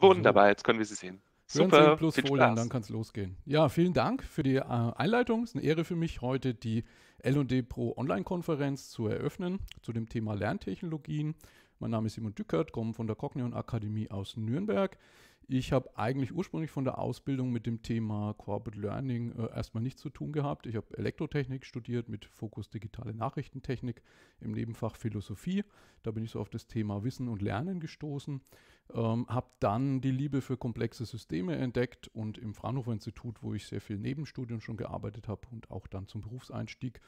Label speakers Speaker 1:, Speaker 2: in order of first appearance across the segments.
Speaker 1: Wunderbar, jetzt können wir sie sehen. Super, plus viel Folien, Spaß. dann kann es losgehen.
Speaker 2: Ja, vielen Dank für die äh, Einleitung. Es ist eine Ehre für mich, heute die L&D Pro Online-Konferenz zu eröffnen zu dem Thema Lerntechnologien. Mein Name ist Simon Dückert, komme von der Cognion Akademie aus Nürnberg. Ich habe eigentlich ursprünglich von der Ausbildung mit dem Thema Corporate Learning äh, erstmal nichts zu tun gehabt. Ich habe Elektrotechnik studiert mit Fokus digitale Nachrichtentechnik im Nebenfach Philosophie. Da bin ich so auf das Thema Wissen und Lernen gestoßen, ähm, habe dann die Liebe für komplexe Systeme entdeckt und im Fraunhofer Institut, wo ich sehr viel Nebenstudium schon gearbeitet habe und auch dann zum Berufseinstieg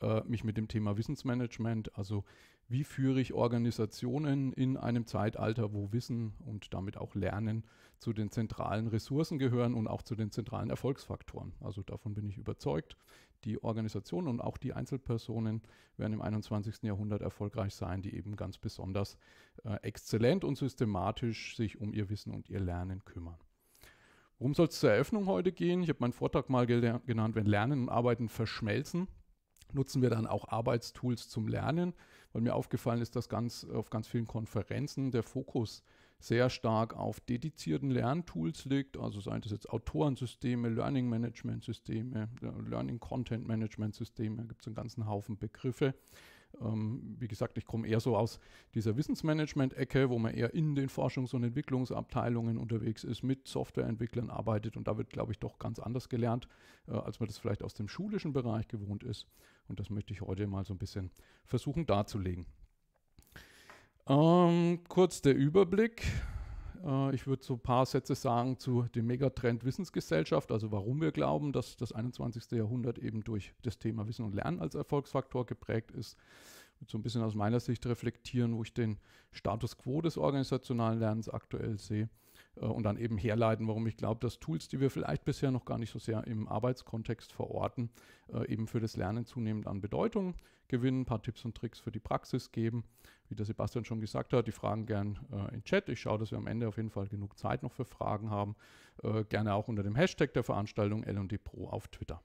Speaker 2: äh, mich mit dem Thema Wissensmanagement, also wie führe ich Organisationen in einem Zeitalter, wo Wissen und damit auch Lernen zu den zentralen Ressourcen gehören und auch zu den zentralen Erfolgsfaktoren. Also davon bin ich überzeugt. Die Organisationen und auch die Einzelpersonen werden im 21. Jahrhundert erfolgreich sein, die eben ganz besonders äh, exzellent und systematisch sich um ihr Wissen und ihr Lernen kümmern. Worum soll es zur Eröffnung heute gehen? Ich habe meinen Vortrag mal genannt, wenn Lernen und Arbeiten verschmelzen nutzen wir dann auch Arbeitstools zum Lernen, weil mir aufgefallen ist, dass ganz, auf ganz vielen Konferenzen der Fokus sehr stark auf dedizierten Lerntools liegt, also seien das jetzt Autorensysteme, Learning Management Systeme, Learning Content Management Systeme, da gibt es einen ganzen Haufen Begriffe, ähm, wie gesagt, ich komme eher so aus dieser Wissensmanagement-Ecke, wo man eher in den Forschungs- und Entwicklungsabteilungen unterwegs ist, mit Softwareentwicklern arbeitet und da wird, glaube ich, doch ganz anders gelernt, äh, als man das vielleicht aus dem schulischen Bereich gewohnt ist. Und das möchte ich heute mal so ein bisschen versuchen darzulegen. Ähm, kurz der Überblick. Äh, ich würde so ein paar Sätze sagen zu dem Megatrend Wissensgesellschaft, also warum wir glauben, dass das 21. Jahrhundert eben durch das Thema Wissen und Lernen als Erfolgsfaktor geprägt ist. So ein bisschen aus meiner Sicht reflektieren, wo ich den Status quo des organisationalen Lernens aktuell sehe äh, und dann eben herleiten, warum ich glaube, dass Tools, die wir vielleicht bisher noch gar nicht so sehr im Arbeitskontext verorten, äh, eben für das Lernen zunehmend an Bedeutung gewinnen, ein paar Tipps und Tricks für die Praxis geben. Wie der Sebastian schon gesagt hat, die Fragen gern äh, in Chat. Ich schaue, dass wir am Ende auf jeden Fall genug Zeit noch für Fragen haben. Äh, gerne auch unter dem Hashtag der Veranstaltung LD Pro auf Twitter.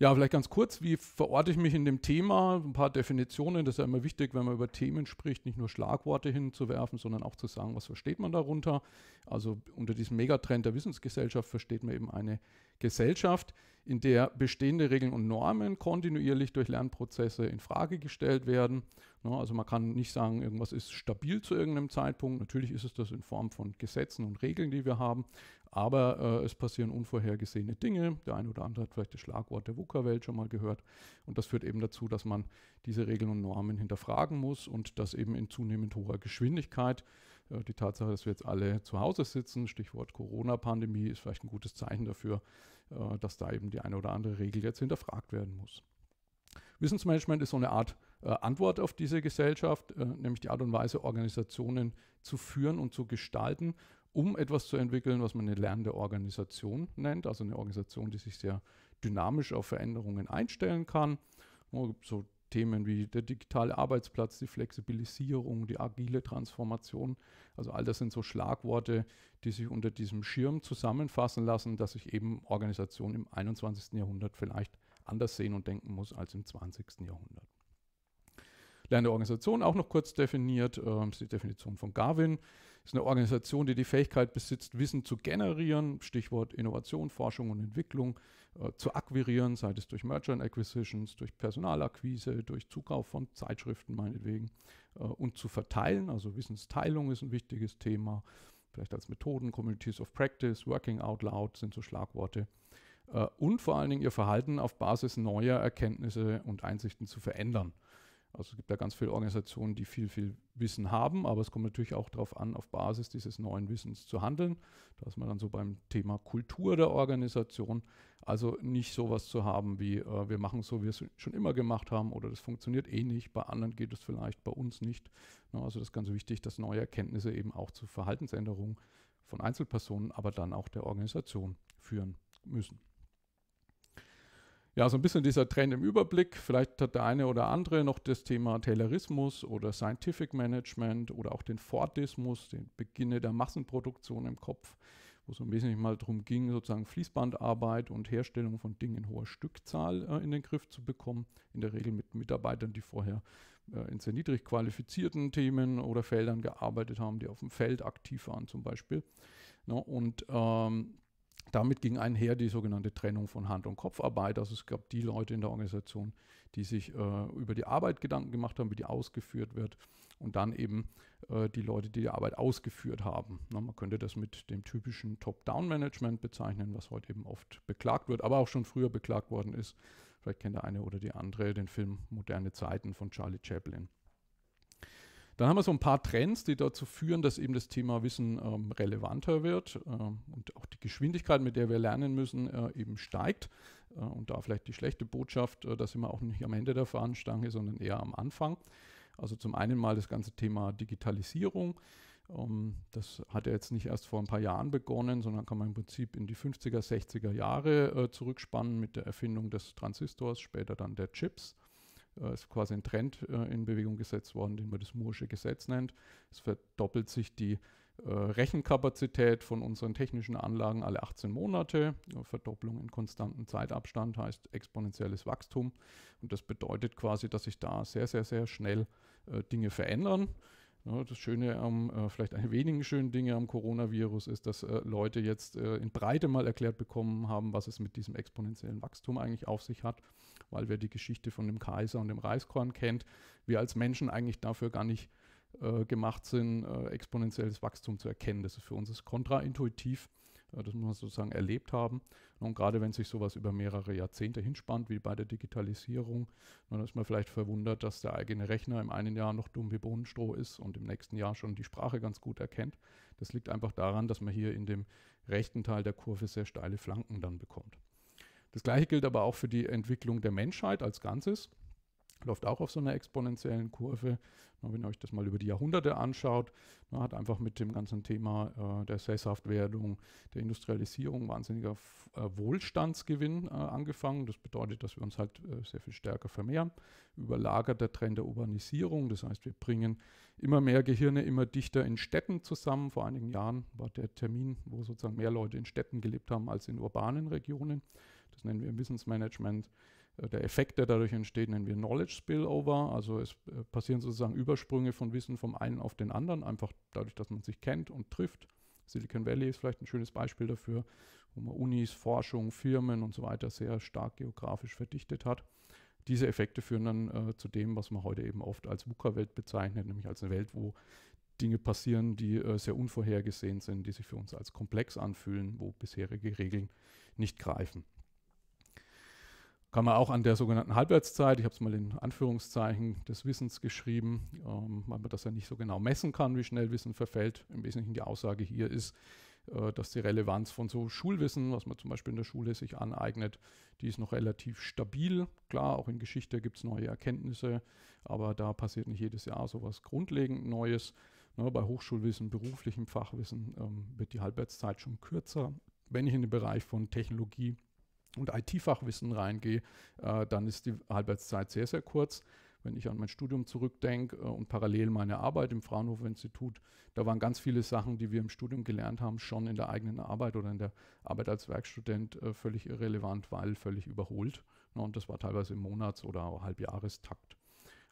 Speaker 2: Ja, vielleicht ganz kurz, wie verorte ich mich in dem Thema? Ein paar Definitionen, das ist ja immer wichtig, wenn man über Themen spricht, nicht nur Schlagworte hinzuwerfen, sondern auch zu sagen, was versteht man darunter. Also unter diesem Megatrend der Wissensgesellschaft versteht man eben eine Gesellschaft, in der bestehende Regeln und Normen kontinuierlich durch Lernprozesse in Frage gestellt werden. Ne, also man kann nicht sagen, irgendwas ist stabil zu irgendeinem Zeitpunkt. Natürlich ist es das in Form von Gesetzen und Regeln, die wir haben, aber äh, es passieren unvorhergesehene Dinge. Der eine oder andere hat vielleicht das Schlagwort der wuka welt schon mal gehört und das führt eben dazu, dass man diese Regeln und Normen hinterfragen muss und das eben in zunehmend hoher Geschwindigkeit. Äh, die Tatsache, dass wir jetzt alle zu Hause sitzen, Stichwort Corona-Pandemie, ist vielleicht ein gutes Zeichen dafür, äh, dass da eben die eine oder andere Regel jetzt hinterfragt werden muss. Wissensmanagement ist so eine Art äh, Antwort auf diese Gesellschaft, nämlich die Art und Weise, Organisationen zu führen und zu gestalten, um etwas zu entwickeln, was man eine lernende Organisation nennt, also eine Organisation, die sich sehr dynamisch auf Veränderungen einstellen kann. So Themen wie der digitale Arbeitsplatz, die Flexibilisierung, die agile Transformation. Also all das sind so Schlagworte, die sich unter diesem Schirm zusammenfassen lassen, dass sich eben Organisationen im 21. Jahrhundert vielleicht anders sehen und denken muss als im 20. Jahrhundert. Lernende Organisation auch noch kurz definiert, äh, ist die Definition von Garvin ist eine Organisation, die die Fähigkeit besitzt, Wissen zu generieren, Stichwort Innovation, Forschung und Entwicklung, äh, zu akquirieren, sei es durch Merger and Acquisitions, durch Personalakquise, durch Zukauf von Zeitschriften meinetwegen äh, und zu verteilen. Also Wissensteilung ist ein wichtiges Thema, vielleicht als Methoden, Communities of Practice, Working Out Loud sind so Schlagworte. Äh, und vor allen Dingen ihr Verhalten auf Basis neuer Erkenntnisse und Einsichten zu verändern. Also es gibt ja ganz viele Organisationen, die viel, viel Wissen haben, aber es kommt natürlich auch darauf an, auf Basis dieses neuen Wissens zu handeln. Da ist man dann so beim Thema Kultur der Organisation. Also nicht sowas zu haben wie, äh, wir machen so, wie wir es schon immer gemacht haben oder das funktioniert eh nicht, bei anderen geht es vielleicht, bei uns nicht. Na, ne, also das ist ganz wichtig, dass neue Erkenntnisse eben auch zu Verhaltensänderungen von Einzelpersonen, aber dann auch der Organisation führen müssen ja, so ein bisschen dieser Trend im Überblick. Vielleicht hat der eine oder andere noch das Thema Taylorismus oder Scientific Management oder auch den Fordismus, den Beginne der Massenproduktion im Kopf, wo es im Wesentlichen mal darum ging, sozusagen Fließbandarbeit und Herstellung von Dingen in hoher Stückzahl äh, in den Griff zu bekommen. In der Regel mit Mitarbeitern, die vorher äh, in sehr niedrig qualifizierten Themen oder Feldern gearbeitet haben, die auf dem Feld aktiv waren zum Beispiel. Ja, ne, und ähm, damit ging einher die sogenannte Trennung von Hand- und Kopfarbeit. Also es gab die Leute in der Organisation, die sich äh, über die Arbeit Gedanken gemacht haben, wie die ausgeführt wird und dann eben äh, die Leute, die die Arbeit ausgeführt haben. Na, man könnte das mit dem typischen Top-Down-Management bezeichnen, was heute eben oft beklagt wird, aber auch schon früher beklagt worden ist. Vielleicht kennt der eine oder die andere den Film Moderne Zeiten von Charlie Chaplin. Dann haben wir so ein paar Trends, die dazu führen, dass eben das Thema Wissen ähm, relevanter wird ähm, und auch die Geschwindigkeit, mit der wir lernen müssen, äh, eben steigt. Äh, und da vielleicht die schlechte Botschaft, äh, dass immer auch nicht am Ende der Fahnenstange, sondern eher am Anfang. Also zum einen mal das ganze Thema Digitalisierung. Ähm, das hat ja jetzt nicht erst vor ein paar Jahren begonnen, sondern kann man im Prinzip in die 50er, 60er Jahre äh, zurückspannen mit der Erfindung des Transistors, später dann der Chips äh, ist quasi ein Trend äh, in Bewegung gesetzt worden, den man das Moore'sche Gesetz nennt. Es verdoppelt sich die äh, Rechenkapazität von unseren technischen Anlagen alle 18 Monate. Verdopplung in konstantem Zeitabstand heißt exponentielles Wachstum. Und das bedeutet quasi, dass sich da sehr, sehr, sehr schnell äh, Dinge verändern. Ne, das Schöne am, äh, vielleicht eine wenigen schönen Dinge am Coronavirus ist, dass äh, Leute jetzt äh, in Breite mal erklärt bekommen haben, was es mit diesem exponentiellen Wachstum eigentlich auf sich hat, weil wer die Geschichte von dem Kaiser und dem Reiskorn kennt, wir als Menschen eigentlich dafür gar nicht gemacht sind, exponentielles Wachstum zu erkennen. Das ist für uns kontraintuitiv das muss man sozusagen erlebt haben. Und gerade wenn sich sowas über mehrere Jahrzehnte hinspannt, wie bei der Digitalisierung, dann ist man vielleicht verwundert, dass der eigene Rechner im einen Jahr noch dumm wie Bohnenstroh ist und im nächsten Jahr schon die Sprache ganz gut erkennt. Das liegt einfach daran, dass man hier in dem rechten Teil der Kurve sehr steile Flanken dann bekommt. Das gleiche gilt aber auch für die Entwicklung der Menschheit als Ganzes läuft auch auf so einer exponentiellen Kurve. wenn ihr euch das mal über die Jahrhunderte anschaut, hat einfach mit dem ganzen Thema äh, der Sesshaftwerdung, der Industrialisierung wahnsinniger äh, Wohlstandsgewinn äh, angefangen. Das bedeutet, dass wir uns halt sehr viel stärker vermehren. Überlagert der Trend der Urbanisierung, das heißt, wir bringen immer mehr Gehirne immer dichter in Städten zusammen. Vor einigen Jahren war der Termin, wo sozusagen mehr Leute in Städten gelebt haben als in urbanen Regionen. Das nennen wir Wissensmanagement. Äh, der Effekt, der dadurch entsteht, nennen wir Knowledge Spillover. Also es äh, passieren sozusagen Übersprünge von Wissen vom einen auf den anderen, einfach dadurch, dass man sich kennt und trifft. Silicon Valley ist vielleicht ein schönes Beispiel dafür, wo man Unis, Forschung, Firmen und so weiter sehr stark geografisch verdichtet hat. Diese Effekte führen dann äh, zu dem, was man heute eben oft als VUCA-Welt bezeichnet, nämlich als eine Welt, wo Dinge passieren, die äh, sehr unvorhergesehen sind, die sich für uns als komplex anfühlen, wo bisherige Regeln nicht greifen kann man auch an der sogenannten Halbwertszeit, ich habe es mal in Anführungszeichen des Wissens geschrieben, ähm, weil man das ja nicht so genau messen kann, wie schnell Wissen verfällt. Im Wesentlichen die Aussage hier ist, äh, dass die Relevanz von so Schulwissen, was man zum Beispiel in der Schule sich aneignet, die ist noch relativ stabil. Klar, auch in Geschichte gibt es neue Erkenntnisse, aber da passiert nicht jedes Jahr so was grundlegend Neues. Ne, bei Hochschulwissen, beruflichem Fachwissen ähm, wird die Halbwertszeit schon kürzer. Wenn ich in den Bereich von Technologie und IT-Fachwissen reingehe, äh, dann ist die Halbwertszeit sehr, sehr kurz. Wenn ich an mein Studium zurückdenke äh, und parallel meine Arbeit im Fraunhofer-Institut, da waren ganz viele Sachen, die wir im Studium gelernt haben, schon in der eigenen Arbeit oder in der Arbeit als Werkstudent äh, völlig irrelevant, weil völlig überholt. Ne? Und das war teilweise im Monats- oder Halbjahrestakt.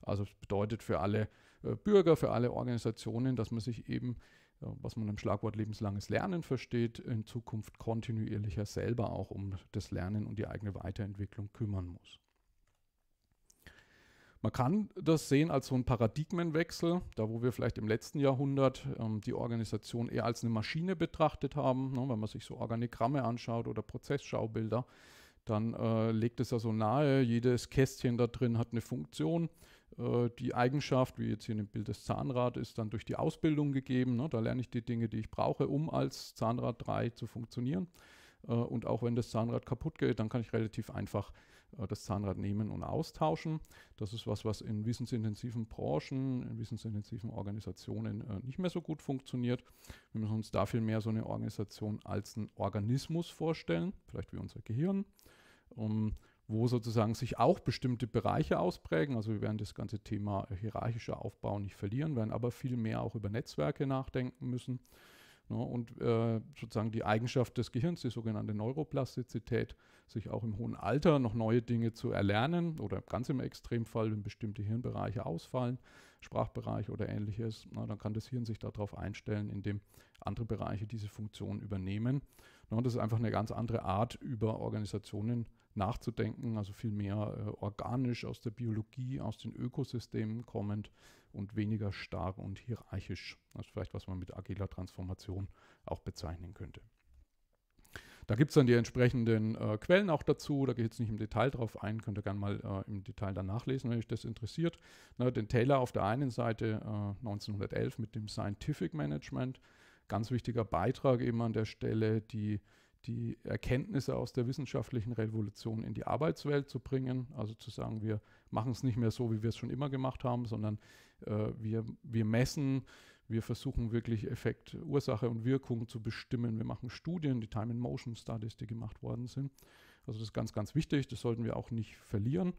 Speaker 2: Also es bedeutet für alle äh, Bürger, für alle Organisationen, dass man sich eben was man im Schlagwort lebenslanges Lernen versteht, in Zukunft kontinuierlicher selber auch um das Lernen und die eigene Weiterentwicklung kümmern muss. Man kann das sehen als so einen Paradigmenwechsel, da wo wir vielleicht im letzten Jahrhundert ähm, die Organisation eher als eine Maschine betrachtet haben, ne, wenn man sich so Organigramme anschaut oder Prozessschaubilder, dann äh, legt es ja so nahe, jedes Kästchen da drin hat eine Funktion äh, die Eigenschaft, wie jetzt hier in dem Bild das Zahnrad, ist dann durch die Ausbildung gegeben. Ne? Da lerne ich die Dinge, die ich brauche, um als Zahnrad 3 zu funktionieren. Äh, und auch wenn das Zahnrad kaputt geht, dann kann ich relativ einfach äh, das Zahnrad nehmen und austauschen. Das ist was, was in wissensintensiven Branchen, in wissensintensiven Organisationen nicht mehr so gut funktioniert. Wir müssen uns da viel mehr so eine Organisation als einen Organismus vorstellen, vielleicht wie unser Gehirn. Um, ähm, wo sozusagen sich auch bestimmte Bereiche ausprägen. Also wir werden das ganze Thema hierarchischer Aufbau nicht verlieren, werden aber viel mehr auch über Netzwerke nachdenken müssen. Ne, und äh, sozusagen die Eigenschaft des Gehirns, die sogenannte Neuroplastizität, sich auch im hohen Alter noch neue Dinge zu erlernen oder ganz im Extremfall, wenn bestimmte Hirnbereiche ausfallen, Sprachbereich oder ähnliches, na, ne, dann kann das Hirn sich darauf einstellen, indem andere Bereiche diese Funktion übernehmen. Ne, und das ist einfach eine ganz andere Art, über Organisationen nachzudenken, also viel mehr äh, organisch aus der Biologie, aus den Ökosystemen kommend und weniger starr und hierarchisch. Das ist vielleicht, was man mit agiler Transformation auch bezeichnen könnte. Da gibt es dann die entsprechenden äh, Quellen auch dazu. Da geht es nicht im Detail drauf ein. Könnt ihr gerne mal äh, im Detail dann nachlesen, wenn euch das interessiert. Na, den Taylor auf der einen Seite äh, 1911 mit dem Scientific Management. Ganz wichtiger Beitrag eben an der Stelle, die die Erkenntnisse aus der wissenschaftlichen Revolution in die Arbeitswelt zu bringen. Also zu sagen, wir machen es nicht mehr so, wie wir es schon immer gemacht haben, sondern äh, wir, wir messen, wir versuchen wirklich Effekt, Ursache und Wirkung zu bestimmen. Wir machen Studien, die Time in Motion Studies, die gemacht worden sind. Also das ist ganz, ganz wichtig, das sollten wir auch nicht verlieren.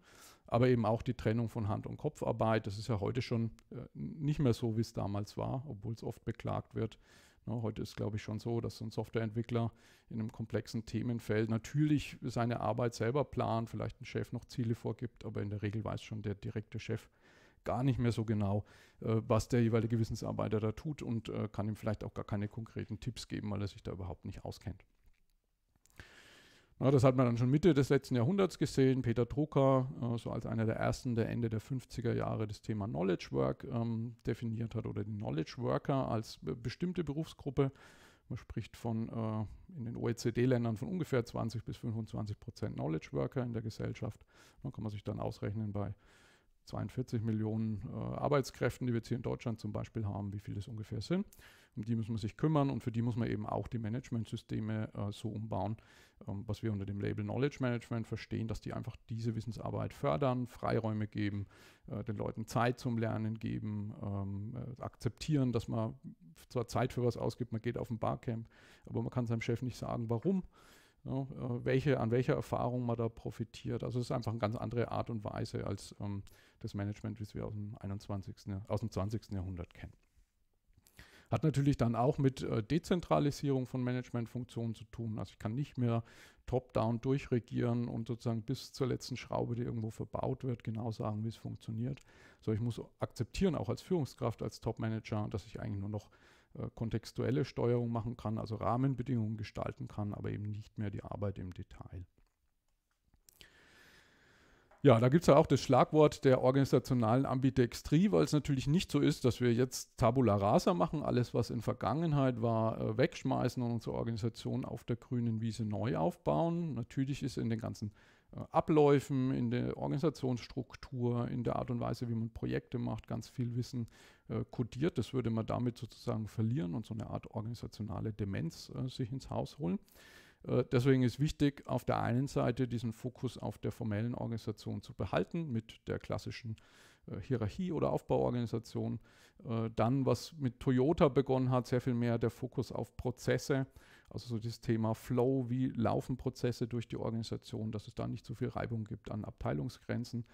Speaker 2: Aber eben auch die Trennung von Hand- und Kopfarbeit, das ist ja heute schon äh, nicht mehr so, wie es damals war, obwohl es oft beklagt wird Ne, heute ist, glaube ich, schon so, dass so ein Softwareentwickler in einem komplexen Themenfeld natürlich seine Arbeit selber plant, vielleicht ein Chef noch Ziele vorgibt, aber in der Regel weiß schon der direkte Chef gar nicht mehr so genau, äh, was der jeweilige Wissensarbeiter da tut und äh, kann ihm vielleicht auch gar keine konkreten Tipps geben, weil er sich da überhaupt nicht auskennt. Ja, das hat man dann schon Mitte des letzten Jahrhunderts gesehen. Peter Drucker, äh, so als einer der ersten, der Ende der 50er Jahre das Thema Knowledge Work ähm, definiert hat oder die Knowledge Worker als bestimmte Berufsgruppe. Man spricht von äh, in den OECD-Ländern von ungefähr 20 bis 25 Prozent Knowledge Worker in der Gesellschaft. Da kann man sich dann ausrechnen bei 42 Millionen äh, Arbeitskräften, die wir jetzt hier in Deutschland zum Beispiel haben, wie viel das ungefähr sind um die muss man sich kümmern und für die muss man eben auch die Managementsysteme äh, so umbauen, ähm, was wir unter dem Label Knowledge Management verstehen, dass die einfach diese Wissensarbeit fördern, Freiräume geben, äh, den Leuten Zeit zum Lernen geben, ähm, äh, akzeptieren, dass man zwar Zeit für was ausgibt, man geht auf ein Barcamp, aber man kann seinem Chef nicht sagen, warum. Ja, äh, welche, an welcher Erfahrung man da profitiert. Also es ist einfach eine ganz andere Art und Weise als ähm, das Management, wie es wir aus dem 21. aus dem 20. Jahrhundert kennen. Hat natürlich dann auch mit äh, Dezentralisierung von Managementfunktionen zu tun. Also ich kann nicht mehr top-down durchregieren und sozusagen bis zur letzten Schraube, die irgendwo verbaut wird, genau sagen, wie es funktioniert. So, ich muss akzeptieren, auch als Führungskraft, als Top-Manager, dass ich eigentlich nur noch äh, kontextuelle Steuerung machen kann, also Rahmenbedingungen gestalten kann, aber eben nicht mehr die Arbeit im Detail. Ja, da gibt es ja auch das Schlagwort der organisationalen Ambidextrie, weil es natürlich nicht so ist, dass wir jetzt Tabula rasa machen, alles, was in Vergangenheit war, äh, wegschmeißen und unsere Organisation auf der grünen Wiese neu aufbauen. Natürlich ist in den ganzen äh, Abläufen, in der Organisationsstruktur, in der Art und Weise, wie man Projekte macht, ganz viel Wissen äh, kodiert. Das würde man damit sozusagen verlieren und so eine Art organisationale Demenz äh, sich ins Haus holen. Äh, deswegen ist wichtig, auf der einen Seite diesen Fokus auf der formellen Organisation zu behalten mit der klassischen äh, Hierarchie oder Aufbauorganisation. Äh, dann, was mit Toyota begonnen hat, sehr viel mehr der Fokus auf Prozesse, also so das Thema Flow, wie laufen Prozesse durch die Organisation, dass es da nicht zu so viel Reibung gibt an Abteilungsgrenzen,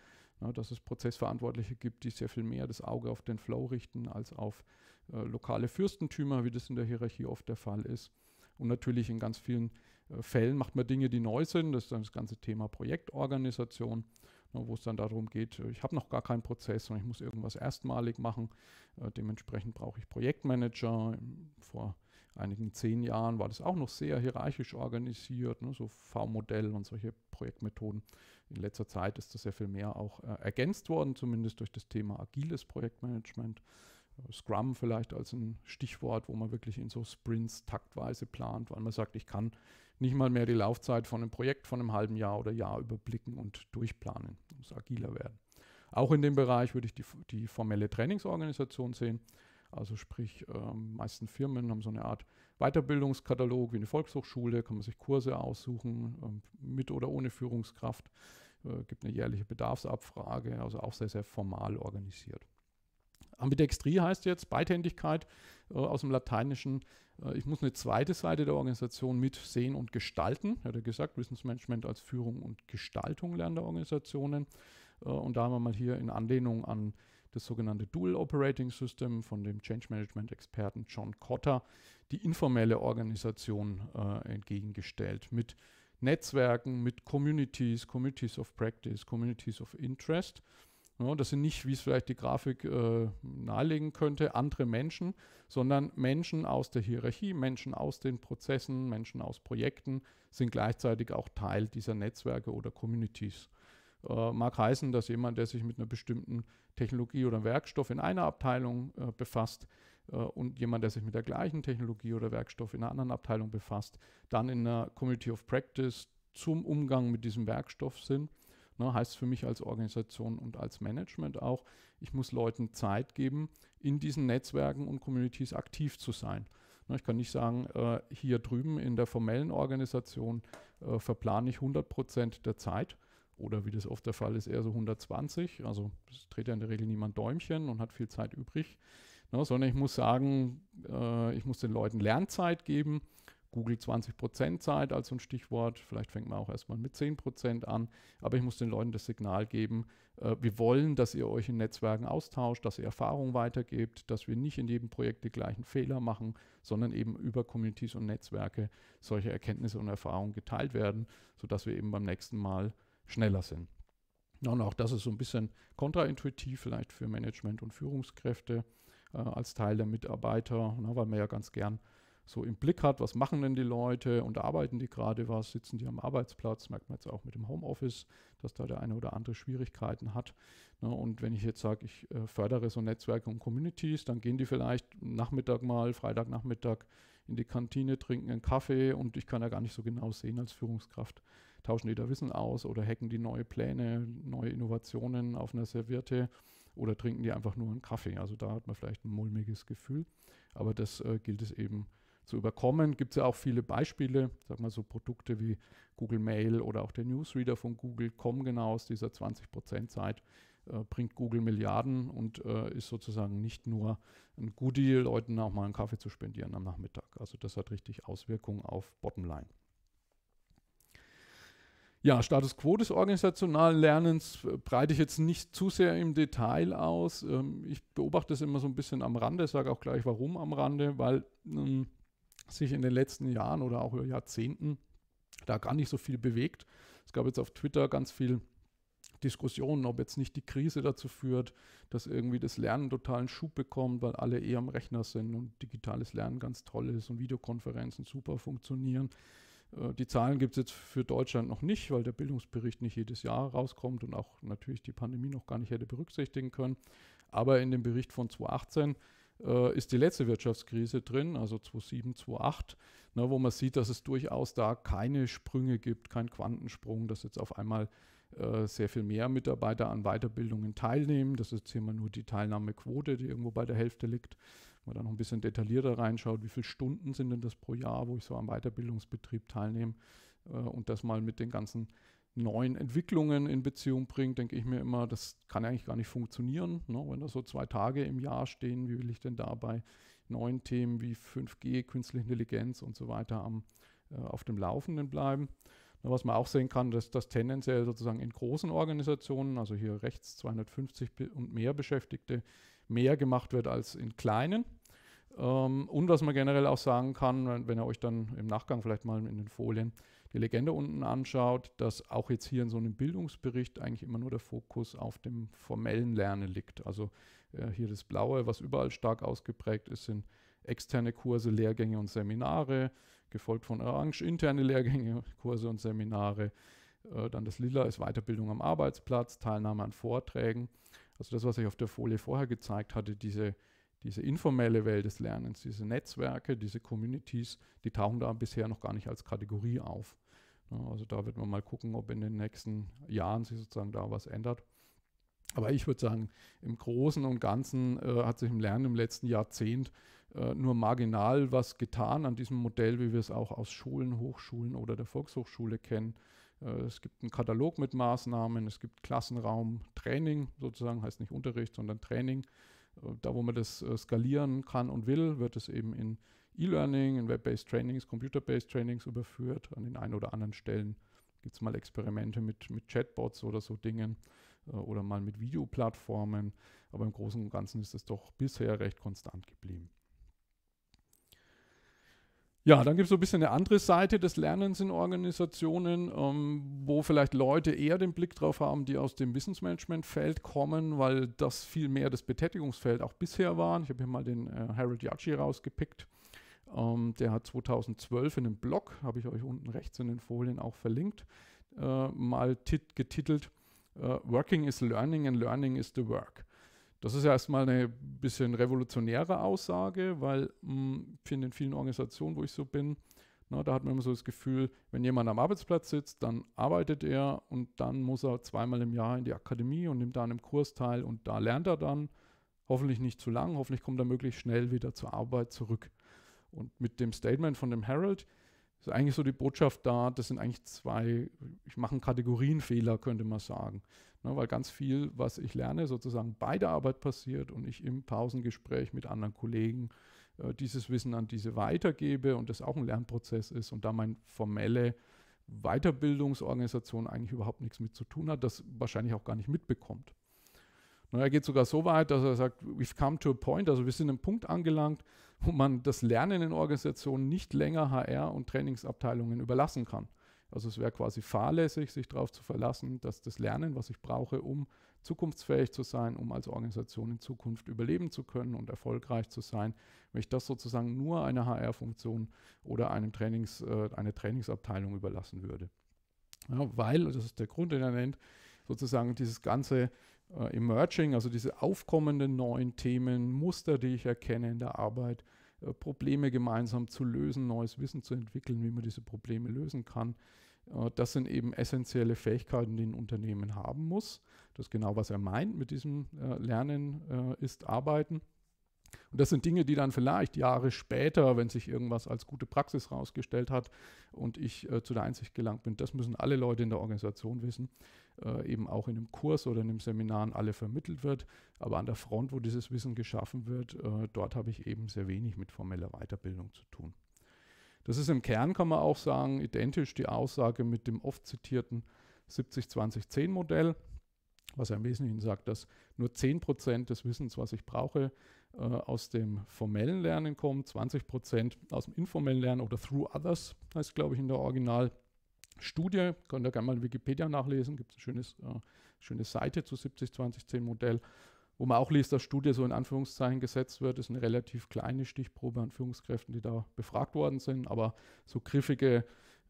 Speaker 2: ne, dass es Prozessverantwortliche gibt, die sehr viel mehr das Auge auf den Flow richten als auf äh, lokale Fürstentümer, wie das in der Hierarchie oft der Fall ist. Und natürlich in ganz vielen äh, Fällen macht man Dinge, die neu sind. Das ist dann das ganze Thema Projektorganisation, ne, wo es dann darum geht, äh, ich habe noch gar keinen Prozess und ich muss irgendwas erstmalig machen. Äh, dementsprechend brauche ich Projektmanager. Vor einigen zehn Jahren war das auch noch sehr hierarchisch organisiert, ne, so V-Modell und solche Projektmethoden. In letzter Zeit ist das sehr viel mehr auch ergänzt worden, zumindest durch das Thema agiles Projektmanagement. Scrum vielleicht als ein Stichwort, wo man wirklich in so Sprints taktweise plant, weil man sagt, ich kann nicht mal mehr die Laufzeit von einem Projekt von einem halben Jahr oder Jahr überblicken und durchplanen. Muss agiler werden. Auch in dem Bereich würde ich die, die formelle Trainingsorganisation sehen. Also sprich, ähm, meisten Firmen haben so eine Art Weiterbildungskatalog wie eine Volkshochschule, kann man sich Kurse aussuchen, ähm, mit oder ohne Führungskraft, äh, gibt eine jährliche Bedarfsabfrage, also auch sehr, sehr formal organisiert. Ambidextrie heißt jetzt Beidhändigkeit äh, aus dem Lateinischen. Äh, ich muss eine zweite Seite der Organisation mitsehen und gestalten. Hat er gesagt, Wissensmanagement als Führung und Gestaltung lernender Organisationen. Äh, und da haben wir mal hier in Anlehnung an das sogenannte Dual Operating System von dem Change Management Experten John Cotter die informelle Organisation äh, entgegengestellt mit Netzwerken, mit Communities, Communities of Practice, Communities of Interest. Ja, ne, das sind nicht, wie es vielleicht die Grafik äh, nahelegen könnte, andere Menschen, sondern Menschen aus der Hierarchie, Menschen aus den Prozessen, Menschen aus Projekten sind gleichzeitig auch Teil dieser Netzwerke oder Communities. Äh, mag heißen, dass jemand, der sich mit einer bestimmten Technologie oder Werkstoff in einer Abteilung äh, befasst äh, und jemand, der sich mit der gleichen Technologie oder Werkstoff in einer anderen Abteilung befasst, dann in einer Community of Practice zum Umgang mit diesem Werkstoff sind Ne, heißt für mich als Organisation und als Management auch, ich muss Leuten Zeit geben, in diesen Netzwerken und Communities aktiv zu sein. Ne, ich kann nicht sagen, äh, hier drüben in der formellen Organisation äh, verplane ich 100 Prozent der Zeit. Oder wie das oft der Fall ist, eher so 120. Also es dreht ja in der Regel niemand Däumchen und hat viel Zeit übrig. Ne, sondern ich muss sagen, äh, ich muss den Leuten Lernzeit geben Google 20% zahlt als so ein Stichwort. Vielleicht fängt man auch erstmal mit 10% an. Aber ich muss den Leuten das Signal geben, äh, wir wollen, dass ihr euch in Netzwerken austauscht, dass ihr Erfahrung weitergebt, dass wir nicht in jedem Projekt die gleichen Fehler machen, sondern eben über Communities und Netzwerke solche Erkenntnisse und Erfahrungen geteilt werden, sodass wir eben beim nächsten Mal schneller sind. Und auch das ist so ein bisschen kontraintuitiv vielleicht für Management und Führungskräfte äh, als Teil der Mitarbeiter, na, ne, weil man ja ganz gern so im Blick hat, was machen denn die Leute und arbeiten die gerade was, sitzen die am Arbeitsplatz, merkt man jetzt auch mit dem Homeoffice, dass da der eine oder andere Schwierigkeiten hat. Ne? Und wenn ich jetzt sage, ich äh, fördere so Netzwerke und Communities, dann gehen die vielleicht Nachmittag mal, Freitagnachmittag in die Kantine, trinken einen Kaffee und ich kann ja gar nicht so genau sehen als Führungskraft, tauschen die da Wissen aus oder hacken die neue Pläne, neue Innovationen auf einer Serviette oder trinken die einfach nur einen Kaffee. Also da hat man vielleicht ein mulmiges Gefühl, aber das äh, gilt es eben, zu überkommen. Gibt es ja auch viele Beispiele, sag mal so Produkte wie Google Mail oder auch der Newsreader von Google kommen genau aus dieser 20%-Zeit, äh, bringt Google Milliarden und äh, ist sozusagen nicht nur ein Goodie, Leuten auch mal einen Kaffee zu spendieren am Nachmittag. Also das hat richtig Auswirkungen auf Bottomline. Ja, Status Quo des organisationalen Lernens äh, breite ich jetzt nicht zu sehr im Detail aus. Ähm, ich beobachte es immer so ein bisschen am Rande, sage auch gleich warum am Rande, weil ähm, sich in den letzten Jahren oder auch Jahrzehnten da gar nicht so viel bewegt. Es gab jetzt auf Twitter ganz viel Diskussionen, ob jetzt nicht die Krise dazu führt, dass irgendwie das Lernen totalen Schub bekommt, weil alle eher am Rechner sind und digitales Lernen ganz toll ist und Videokonferenzen super funktionieren. Äh, die Zahlen gibt es jetzt für Deutschland noch nicht, weil der Bildungsbericht nicht jedes Jahr rauskommt und auch natürlich die Pandemie noch gar nicht hätte berücksichtigen können. Aber in dem Bericht von 2018 äh, ist die letzte Wirtschaftskrise drin, also 2007, 2008, ne, wo man sieht, dass es durchaus da keine Sprünge gibt, keinen Quantensprung, dass jetzt auf einmal äh, sehr viel mehr Mitarbeiter an Weiterbildungen teilnehmen. Das ist jetzt hier mal nur die Teilnahmequote, die irgendwo bei der Hälfte liegt. Wenn man da noch ein bisschen detaillierter reinschaut, wie viele Stunden sind denn das pro Jahr, wo ich so am Weiterbildungsbetrieb teilnehme äh, und das mal mit den ganzen neuen Entwicklungen in Beziehung bringt, denke ich mir immer, das kann eigentlich gar nicht funktionieren. Ne? Wenn da so zwei Tage im Jahr stehen, wie will ich denn da bei neuen Themen wie 5G, künstliche Intelligenz und so weiter am, äh, auf dem Laufenden bleiben? Na, was man auch sehen kann, dass das tendenziell sozusagen in großen Organisationen, also hier rechts 250 und mehr Beschäftigte, mehr gemacht wird als in kleinen ähm, und was man generell auch sagen kann, wenn ihr euch dann im Nachgang vielleicht mal in den Folien die Legende unten anschaut, dass auch jetzt hier in so einem Bildungsbericht eigentlich immer nur der Fokus auf dem formellen Lernen liegt. Also äh, hier das Blaue, was überall stark ausgeprägt ist, sind externe Kurse, Lehrgänge und Seminare, gefolgt von Orange, interne Lehrgänge, Kurse und Seminare. Äh, dann das Lila ist Weiterbildung am Arbeitsplatz, Teilnahme an Vorträgen. Also das, was ich auf der Folie vorher gezeigt hatte, diese diese informelle Welt des Lernens, diese Netzwerke, diese Communities, die tauchen da bisher noch gar nicht als Kategorie auf. Ne? Also da wird man mal gucken, ob in den nächsten Jahren sich sozusagen da was ändert. Aber ich würde sagen, im Großen und Ganzen äh, hat sich im Lernen im letzten Jahrzehnt äh, nur marginal was getan an diesem Modell, wie wir es auch aus Schulen, Hochschulen oder der Volkshochschule kennen. Äh, es gibt einen Katalog mit Maßnahmen, es gibt Klassenraum, Training sozusagen, heißt nicht Unterricht, sondern Training. Äh, da, wo man das äh, skalieren kann und will, wird es eben in E-Learning, in Web-Based Trainings, Computer-Based Trainings überführt. An den einen oder anderen Stellen gibt es mal Experimente mit, mit Chatbots oder so Dingen äh, oder mal mit Videoplattformen. Aber im Großen und Ganzen ist es doch bisher recht konstant geblieben. Ja, dann gibt es so ein bisschen eine andere Seite des Lernens in Organisationen, ähm, wo vielleicht Leute eher den Blick drauf haben, die aus dem Wissensmanagement-Feld kommen, weil das viel mehr das Betätigungsfeld auch bisher war. Ich habe hier mal den äh, Harold Yachi rausgepickt, ähm, der hat 2012 in einem Blog, habe ich euch unten rechts in den Folien auch verlinkt, äh, mal getitelt äh, Working is Learning and Learning is the Work. Das ist ja erstmal eine bisschen revolutionäre Aussage, weil mh, mm, in vielen Organisationen, wo ich so bin, na, da hat man immer so das Gefühl, wenn jemand am Arbeitsplatz sitzt, dann arbeitet er und dann muss er zweimal im Jahr in die Akademie und nimmt da an einem Kurs teil und da lernt er dann. Hoffentlich nicht zu lang, hoffentlich kommt er möglichst schnell wieder zur Arbeit zurück. Und mit dem Statement von dem Harold ist eigentlich so die Botschaft da, das sind eigentlich zwei, ich mache einen Kategorienfehler, könnte man sagen. Ne, weil ganz viel, was ich lerne, sozusagen bei der Arbeit passiert und ich im Pausengespräch mit anderen Kollegen äh, dieses Wissen an diese weitergebe und das auch ein Lernprozess ist und da meine formelle Weiterbildungsorganisation eigentlich überhaupt nichts mit zu tun hat, das wahrscheinlich auch gar nicht mitbekommt. Und er geht sogar so weit, dass er sagt, we've come to a point, also wir sind einem Punkt angelangt, wo man das Lernen in Organisationen nicht länger HR und Trainingsabteilungen überlassen kann. Also es wäre quasi fahrlässig, sich darauf zu verlassen, dass das Lernen, was ich brauche, um zukunftsfähig zu sein, um als Organisation in Zukunft überleben zu können und erfolgreich zu sein, wenn ich das sozusagen nur einer HR-Funktion oder einem Trainings, äh, einer Trainingsabteilung überlassen würde. Ja, weil, das ist der Grund, den er nennt, sozusagen dieses ganze äh, Emerging, also diese aufkommenden neuen Themen, Muster, die ich erkenne in der Arbeit, äh, Probleme gemeinsam zu lösen, neues Wissen zu entwickeln, wie man diese Probleme lösen kann. Äh, das sind eben essentielle Fähigkeiten, die ein Unternehmen haben muss. Das ist genau, was er meint mit diesem äh, Lernen äh, ist Arbeiten. Und das sind Dinge, die dann vielleicht Jahre später, wenn sich irgendwas als gute Praxis herausgestellt hat und ich äh, zu der Einsicht gelangt bin, das müssen alle Leute in der Organisation wissen, äh, eben auch in einem Kurs oder in einem Seminar alle vermittelt wird. Aber an der Front, wo dieses Wissen geschaffen wird, äh, dort habe ich eben sehr wenig mit formeller Weiterbildung zu tun. Das ist im Kern, kann man auch sagen, identisch die Aussage mit dem oft zitierten 70-20-10-Modell was ja im Wesentlichen sagt, dass nur 10% des Wissens, was ich brauche, äh, aus dem formellen Lernen kommen, 20 Prozent aus dem informellen Lernen oder Through Others heißt, glaube ich, in der Originalstudie. Könnt ihr gerne mal in Wikipedia nachlesen, gibt es eine schönes, äh, schöne Seite zu 70-20-10-Modell, wo man auch liest, dass Studie so in Anführungszeichen gesetzt wird. Das ist eine relativ kleine Stichprobe an Führungskräften, die da befragt worden sind, aber so griffige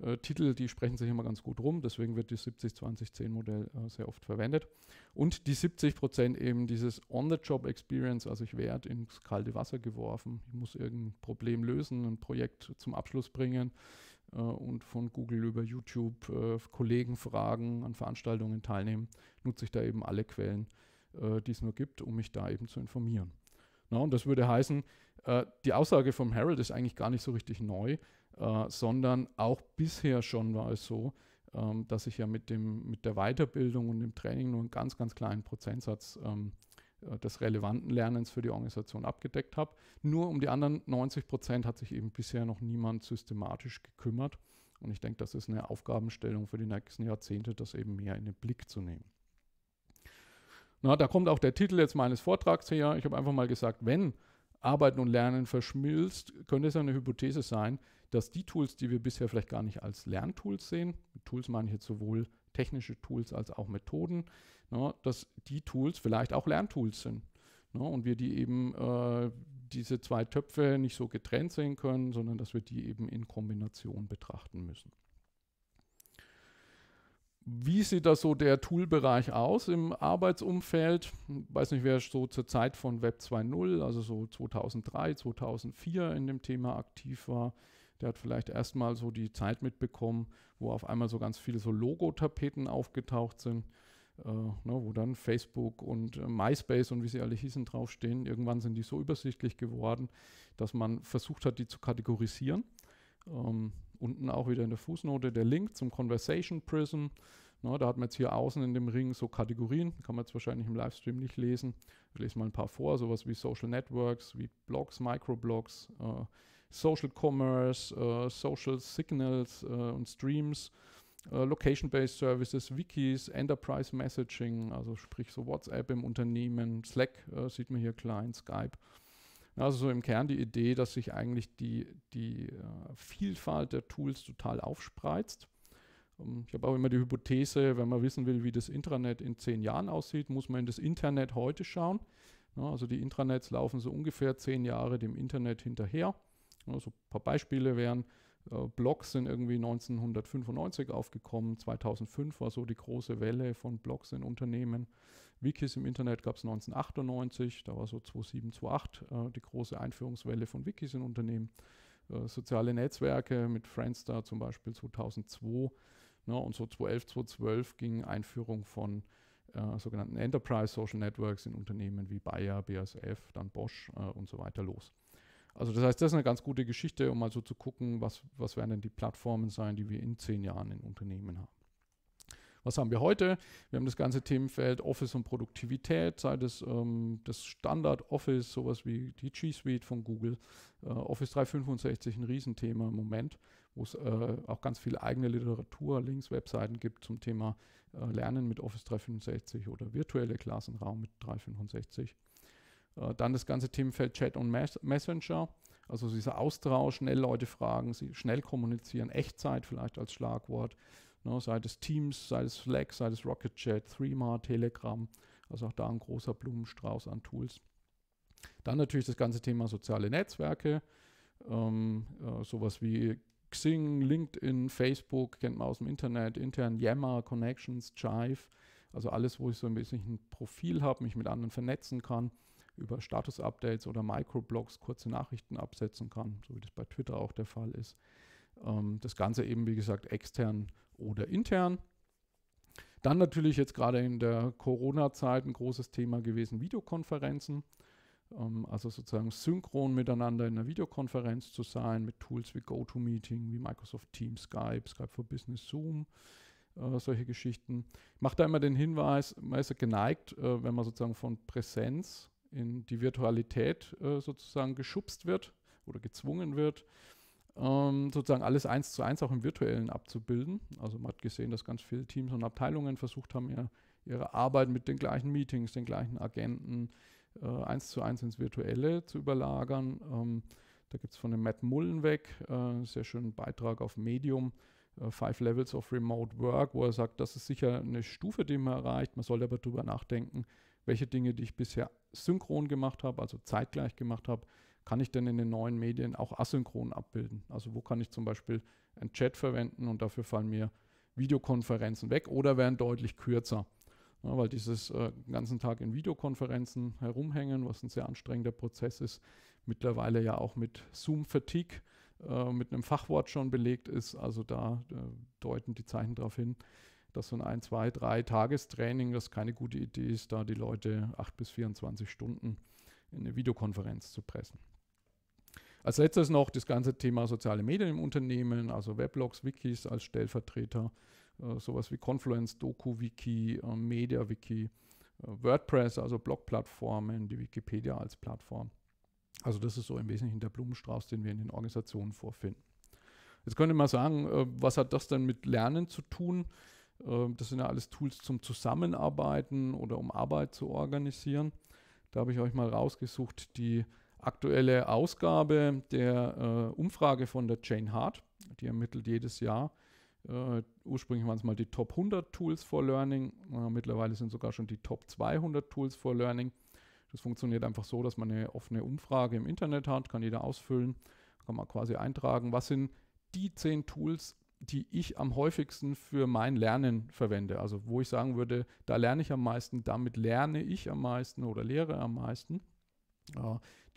Speaker 2: äh, Titel, die sprechen sich immer ganz gut rum, deswegen wird das 70-20-10-Modell äh, sehr oft verwendet. Und die 70 eben dieses On-the-Job-Experience, also ich werde ins kalte Wasser geworfen, ich muss irgendein Problem lösen, ein Projekt zum Abschluss bringen äh, und von Google über YouTube äh, Kollegen fragen, an Veranstaltungen teilnehmen, nutze ich da eben alle Quellen, äh, die es nur gibt, um mich da eben zu informieren. Na, und das würde heißen, die Aussage vom Harold ist eigentlich gar nicht so richtig neu. Äh, sondern auch bisher schon war es so, ähm, dass ich ja mit, dem, mit der Weiterbildung und dem Training nur einen ganz, ganz kleinen Prozentsatz ähm, äh, des relevanten Lernens für die Organisation abgedeckt habe. Nur um die anderen 90 Prozent hat sich eben bisher noch niemand systematisch gekümmert. Und ich denke, das ist eine Aufgabenstellung für die nächsten Jahrzehnte, das eben mehr in den Blick zu nehmen. Na, da kommt auch der Titel jetzt meines Vortrags her. Ich habe einfach mal gesagt, wenn Arbeiten und Lernen verschmilzt, könnte es eine Hypothese sein, dass die Tools, die wir bisher vielleicht gar nicht als Lerntools sehen, mit Tools meine ich jetzt sowohl technische Tools als auch Methoden, na, ne, dass die Tools vielleicht auch Lerntools sind. Na, ne, und wir die eben äh, diese zwei Töpfe nicht so getrennt sehen können, sondern dass wir die eben in Kombination betrachten müssen. Wie sieht da so der Toolbereich aus im Arbeitsumfeld? Ich weiß nicht, wer so zur Zeit von Web 2.0, also so 2003, 2004 in dem Thema aktiv war, der hat vielleicht erstmal so die Zeit mitbekommen, wo auf einmal so ganz viele so Logo-Tapeten aufgetaucht sind, äh, ne, wo dann Facebook und äh, MySpace und wie sie alle hießen draufstehen. Irgendwann sind die so übersichtlich geworden, dass man versucht hat, die zu kategorisieren. Ähm, Unten auch wieder in der Fußnote der Link zum Conversation Prism. Na, da hat man jetzt hier außen in dem Ring so Kategorien, kann man jetzt wahrscheinlich im Livestream nicht lesen. Ich lese mal ein paar vor, sowas wie Social Networks, wie Blogs, Microblogs, äh, Social Commerce, äh, Social Signals äh, und Streams. Äh, Location-Based Services, Wikis, Enterprise Messaging, also sprich so WhatsApp im Unternehmen, Slack äh, sieht man hier klein, Skype also so im Kern die Idee, dass sich eigentlich die, die äh, Vielfalt der Tools total aufspreizt. Ähm, ich habe auch immer die Hypothese, wenn man wissen will, wie das Intranet in zehn Jahren aussieht, muss man in das Internet heute schauen. Also die Intranets laufen so ungefähr zehn Jahre dem Internet hinterher. So ein paar Beispiele wären, äh, Blogs sind irgendwie 1995 aufgekommen, 2005 war so die große Welle von Blogs in Unternehmen. Wikis im Internet gab es 1998, da war so 2007, 2008 äh, die große Einführungswelle von Wikis in Unternehmen. Äh, soziale Netzwerke mit Friendster zum Beispiel 2002 ne, und so 2011, 2012 ging Einführung von äh, sogenannten Enterprise Social Networks in Unternehmen wie Bayer, BASF, dann Bosch äh, und so weiter los. Also das heißt, das ist eine ganz gute Geschichte, um mal so zu gucken, was, was werden denn die Plattformen sein, die wir in zehn Jahren in Unternehmen haben. Was haben wir heute? Wir haben das ganze Themenfeld Office und Produktivität, sei das ähm, das Standard Office, sowas wie die G Suite von Google, äh, Office 365 ein Riesenthema im Moment, wo es äh, auch ganz viel eigene Literatur, Links, Webseiten gibt zum Thema äh, Lernen mit Office 365 oder virtuelle Klassenraum mit 365. Äh, dann das ganze Themenfeld Chat und Messenger, also dieser Austausch, schnell Leute fragen, sie schnell kommunizieren, Echtzeit vielleicht als Schlagwort. Ne, sei es Teams, sei es Slack, sei es Rocketchat, Threema, Telegram. Also auch da ein großer Blumenstrauß an Tools. Dann natürlich das ganze Thema soziale Netzwerke. Ähm, äh, sowas wie Xing, LinkedIn, Facebook kennt man aus dem Internet, intern Yammer, Connections, Jive. Also alles, wo ich so ein bisschen ein Profil habe, mich mit anderen vernetzen kann, über Status-Updates oder Microblogs kurze Nachrichten absetzen kann, so wie das bei Twitter auch der Fall ist. Ähm, das Ganze eben, wie gesagt, extern oder intern. Dann natürlich jetzt gerade in der Corona-Zeit ein großes Thema gewesen, Videokonferenzen. Ähm, also sozusagen synchron miteinander in einer Videokonferenz zu sein mit Tools wie GoToMeeting, wie Microsoft Teams, Skype, Skype for Business, Zoom. Äh, solche Geschichten. Ich mache da immer den Hinweis, man ist ja geneigt, äh, wenn man sozusagen von Präsenz in die Virtualität äh, sozusagen geschubst wird oder gezwungen wird, ähm, sozusagen alles eins zu eins auch im Virtuellen abzubilden. Also man hat gesehen, dass ganz viele Teams und Abteilungen versucht haben, ja, ihre Arbeit mit den gleichen Meetings, den gleichen Agenten äh, eins zu eins ins Virtuelle zu überlagern. Ähm, da gibt es von dem Matt Mullen weg, äh, sehr schönen Beitrag auf Medium, äh, Five Levels of Remote Work, wo er sagt, das ist sicher eine Stufe, die man erreicht. Man sollte aber darüber nachdenken, welche Dinge, die ich bisher synchron gemacht habe, also zeitgleich gemacht habe, kann ich denn in den neuen Medien auch asynchron abbilden? Also wo kann ich zum Beispiel einen Chat verwenden und dafür fallen mir Videokonferenzen weg oder werden deutlich kürzer? Ja, weil dieses äh, ganzen Tag in Videokonferenzen herumhängen, was ein sehr anstrengender Prozess ist, mittlerweile ja auch mit Zoom-Fatigue, äh, mit einem Fachwort schon belegt ist. Also da äh, deuten die Zeichen darauf hin, dass so ein 1, 2, 3 Tagestraining, das keine gute Idee ist, da die Leute 8 bis 24 Stunden in eine Videokonferenz zu pressen. Als letztes noch das ganze Thema soziale Medien im Unternehmen, also Weblogs, Wikis als Stellvertreter, äh, sowas wie Confluence, Doku-Wiki, äh, Media-Wiki, äh, WordPress, also Blogplattformen, die Wikipedia als Plattform. Also das ist so im Wesentlichen der Blumenstrauß, den wir in den Organisationen vorfinden. Jetzt könnte man sagen, was hat das denn mit Lernen zu tun? Ähm, das sind ja alles Tools zum Zusammenarbeiten oder um Arbeit zu organisieren. Da habe ich euch mal rausgesucht die aktuelle Ausgabe der äh, Umfrage von der Jane Hart. Die ermittelt jedes Jahr. Äh, ursprünglich waren es mal die Top 100 Tools for Learning. Äh, mittlerweile sind sogar schon die Top 200 Tools for Learning. Das funktioniert einfach so, dass man eine offene Umfrage im Internet hat, kann jeder ausfüllen, kann man quasi eintragen, was sind die 10 Tools, die ich am häufigsten für mein Lernen verwende. Also wo ich sagen würde, da lerne ich am meisten, damit lerne ich am meisten oder lehre am meisten.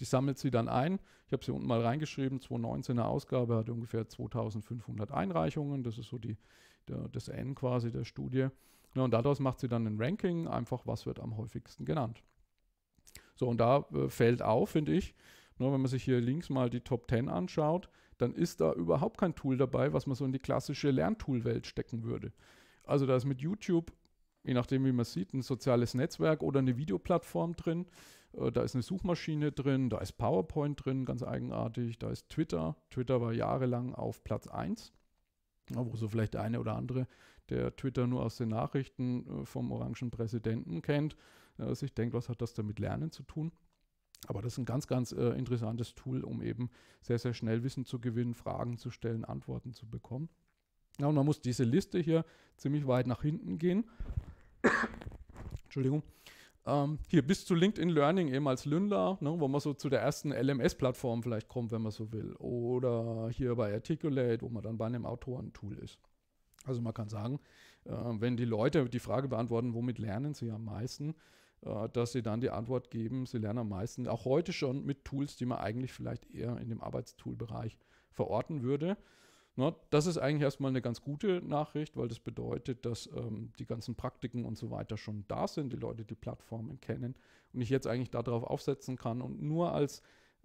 Speaker 2: Die sammelt sie dann ein. Ich habe sie unten mal reingeschrieben. 2019er Ausgabe hat ungefähr 2500 Einreichungen. Das ist so die, der, das N quasi der Studie. Ja, und daraus macht sie dann ein Ranking, einfach was wird am häufigsten genannt. So, und da äh, fällt auf, finde ich, ne, wenn man sich hier links mal die Top 10 anschaut, dann ist da überhaupt kein Tool dabei, was man so in die klassische Lerntool-Welt stecken würde. Also da ist mit YouTube, je nachdem wie man sieht, ein soziales Netzwerk oder eine Videoplattform drin äh, da ist eine Suchmaschine drin, da ist PowerPoint drin, ganz eigenartig, da ist Twitter. Twitter war jahrelang auf Platz 1 wo so vielleicht der eine oder andere, der Twitter nur aus den Nachrichten äh, vom orangen Präsidenten kennt, äh, sich denkt, was hat das damit Lernen zu tun? Aber das ist ein ganz, ganz interessantes Tool, um eben sehr, sehr schnell Wissen zu gewinnen, Fragen zu stellen, Antworten zu bekommen. Ja, und man muss diese Liste hier ziemlich weit nach hinten gehen. Entschuldigung, ähm, hier bis zu LinkedIn Learning eben als Lündler, ne, wo man so zu der ersten LMS-Plattform vielleicht kommt, wenn man so will. Oder hier bei Articulate, wo man dann bei einem Autorentool ist. Also man kann sagen, äh, wenn die Leute die Frage beantworten, womit lernen sie am meisten, äh, dass sie dann die Antwort geben, sie lernen am meisten, auch heute schon mit Tools, die man eigentlich vielleicht eher in dem Arbeitstool-Bereich verorten würde. Na, das ist eigentlich erstmal eine ganz gute Nachricht, weil das bedeutet, dass ähm, die ganzen Praktiken und so weiter schon da sind, die Leute die Plattformen kennen und ich jetzt eigentlich darauf aufsetzen kann und nur als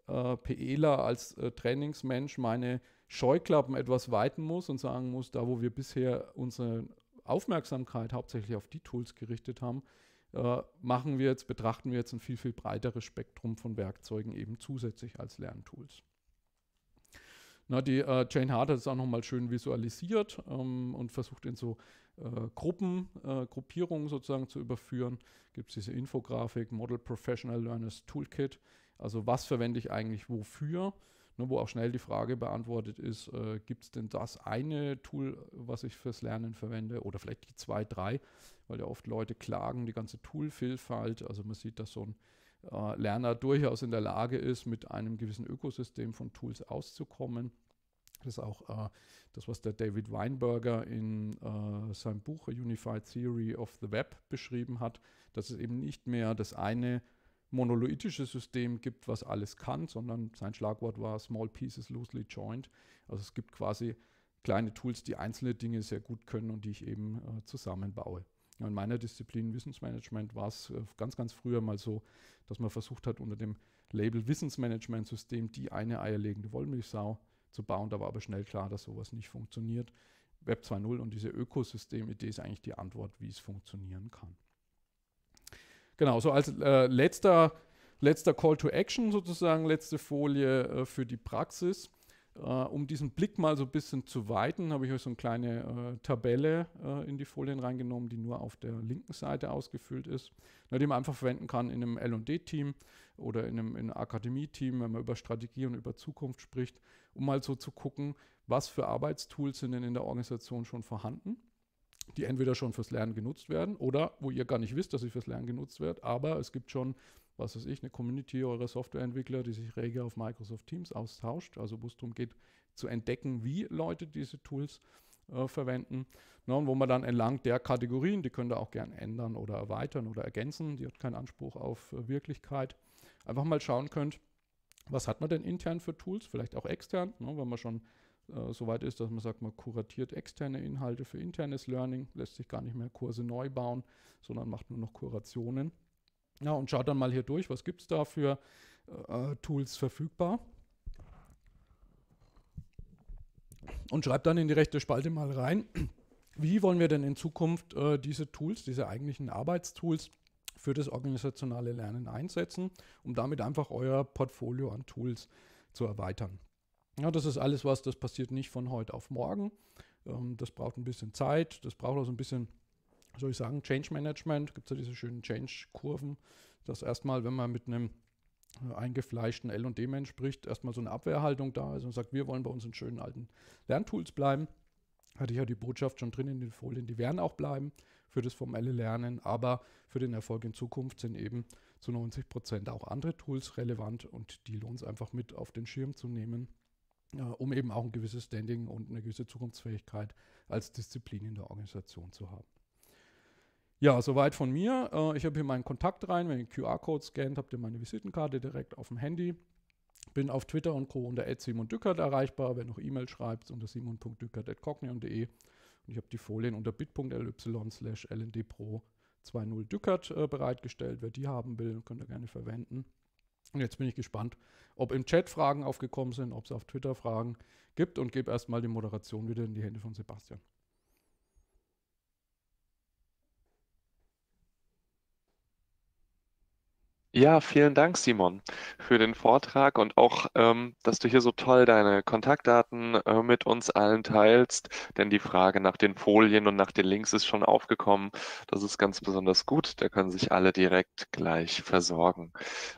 Speaker 2: äh, PEler, als äh, Trainingsmensch meine Scheuklappen etwas weiten muss und sagen muss, da wo wir bisher unsere Aufmerksamkeit hauptsächlich auf die Tools gerichtet haben, äh, machen wir jetzt, betrachten wir jetzt ein viel, viel breiteres Spektrum von Werkzeugen eben zusätzlich als Lerntools. Na, die äh, Jane Hart hat es auch nochmal schön visualisiert ähm, und versucht in so äh, Gruppen, äh, Gruppierungen sozusagen zu überführen. Gibt es diese Infografik, Model Professional Learners Toolkit. Also was verwende ich eigentlich wofür? Ne, wo auch schnell die Frage beantwortet ist, äh, gibt es denn das eine Tool, was ich fürs Lernen verwende oder vielleicht die zwei, drei, weil ja oft Leute klagen, die ganze Toolvielfalt, also man sieht, dass so ein äh, Lerner durchaus in der Lage ist, mit einem gewissen Ökosystem von Tools auszukommen. Das ist auch äh, das, was der David Weinberger in äh, seinem Buch A Unified Theory of the Web beschrieben hat, dass es eben nicht mehr das eine monolithische System gibt, was alles kann, sondern sein Schlagwort war Small Pieces Loosely Joined. Also es gibt quasi kleine Tools, die einzelne Dinge sehr gut können und die ich eben äh, zusammenbaue. Ja, in meiner Disziplin Wissensmanagement war es äh, ganz, ganz früher mal so, dass man versucht hat, unter dem Label Wissensmanagement System die eine eierlegende Wollmilchsau zu bauen. Da war aber schnell klar, dass sowas nicht funktioniert. Web 2.0 und diese Ökosystemidee ist eigentlich die Antwort, wie es funktionieren kann. Genau, so als äh, letzter, letzter Call to Action sozusagen, letzte Folie äh, für die Praxis. Äh, um diesen Blick mal so ein bisschen zu weiten, habe ich euch so eine kleine äh, Tabelle äh, in die Folien reingenommen, die nur auf der linken Seite ausgefüllt ist, na, die man einfach verwenden kann in einem LD-Team oder in einem, in einem Akademie-Team, wenn man über Strategie und über Zukunft spricht, um mal so zu gucken, was für Arbeitstools sind denn in der Organisation schon vorhanden die entweder schon fürs Lernen genutzt werden oder wo ihr gar nicht wisst, dass sie fürs Lernen genutzt wird, aber es gibt schon was weiß ich, eine Community eurer Softwareentwickler, die sich rege auf Microsoft Teams austauscht, also wo es darum geht, zu entdecken, wie Leute diese Tools äh, verwenden. Ne, und wo man dann entlang der Kategorien, die könnt ihr auch gern ändern oder erweitern oder ergänzen, die hat keinen Anspruch auf äh, Wirklichkeit, einfach mal schauen könnt, was hat man denn intern für Tools, vielleicht auch extern, ne, wenn man schon äh, soweit ist, dass man sagt, man kuratiert externe Inhalte für internes Learning, lässt sich gar nicht mehr Kurse neu bauen, sondern macht nur noch Kurationen. Ja, und schaut dann mal hier durch, was gibt es da für äh, Tools verfügbar. Und schreibt dann in die rechte Spalte mal rein, wie wollen wir denn in Zukunft äh, diese Tools, diese eigentlichen Arbeitstools für das organisationale Lernen einsetzen, um damit einfach euer Portfolio an Tools zu erweitern. Ja, das ist alles was, das passiert nicht von heute auf morgen. Ähm, das braucht ein bisschen Zeit, das braucht auch so ein bisschen soll ich sagen, Change Management, gibt es ja diese schönen Change-Kurven, dass erstmal, wenn man mit einem äh, eingefleischten LD-Mensch spricht, erstmal so eine Abwehrhaltung da ist und sagt, wir wollen bei unseren schönen alten Lerntools bleiben. Hatte ich ja die Botschaft schon drin in den Folien, die werden auch bleiben für das formelle Lernen, aber für den Erfolg in Zukunft sind eben zu 90 Prozent auch andere Tools relevant und die lohnt es einfach mit auf den Schirm zu nehmen, äh, um eben auch ein gewisses Standing und eine gewisse Zukunftsfähigkeit als Disziplin in der Organisation zu haben. Ja, soweit von mir. Äh, ich habe hier meinen Kontakt rein. Wenn ihr den QR-Code scannt, habt ihr meine Visitenkarte direkt auf dem Handy. Bin auf Twitter und Co. unter @simon_dückert erreichbar. Wer noch E-Mail schreibt, unter simon.dückert.cognion.de. Und ich habe die Folien unter bit.ly/lndpro slash 2.0 Dückert äh, bereitgestellt. Wer die haben will, könnt ihr gerne verwenden. Und jetzt bin ich gespannt, ob im Chat Fragen aufgekommen sind, ob es auf Twitter Fragen gibt und gebe erstmal die Moderation wieder in die Hände von Sebastian.
Speaker 1: Ja, vielen Dank, Simon, für den Vortrag und auch, ähm, dass du hier so toll deine Kontaktdaten äh, mit uns allen teilst. Denn die Frage nach den Folien und nach den Links ist schon aufgekommen. Das ist ganz besonders gut. Da können sich alle direkt gleich versorgen.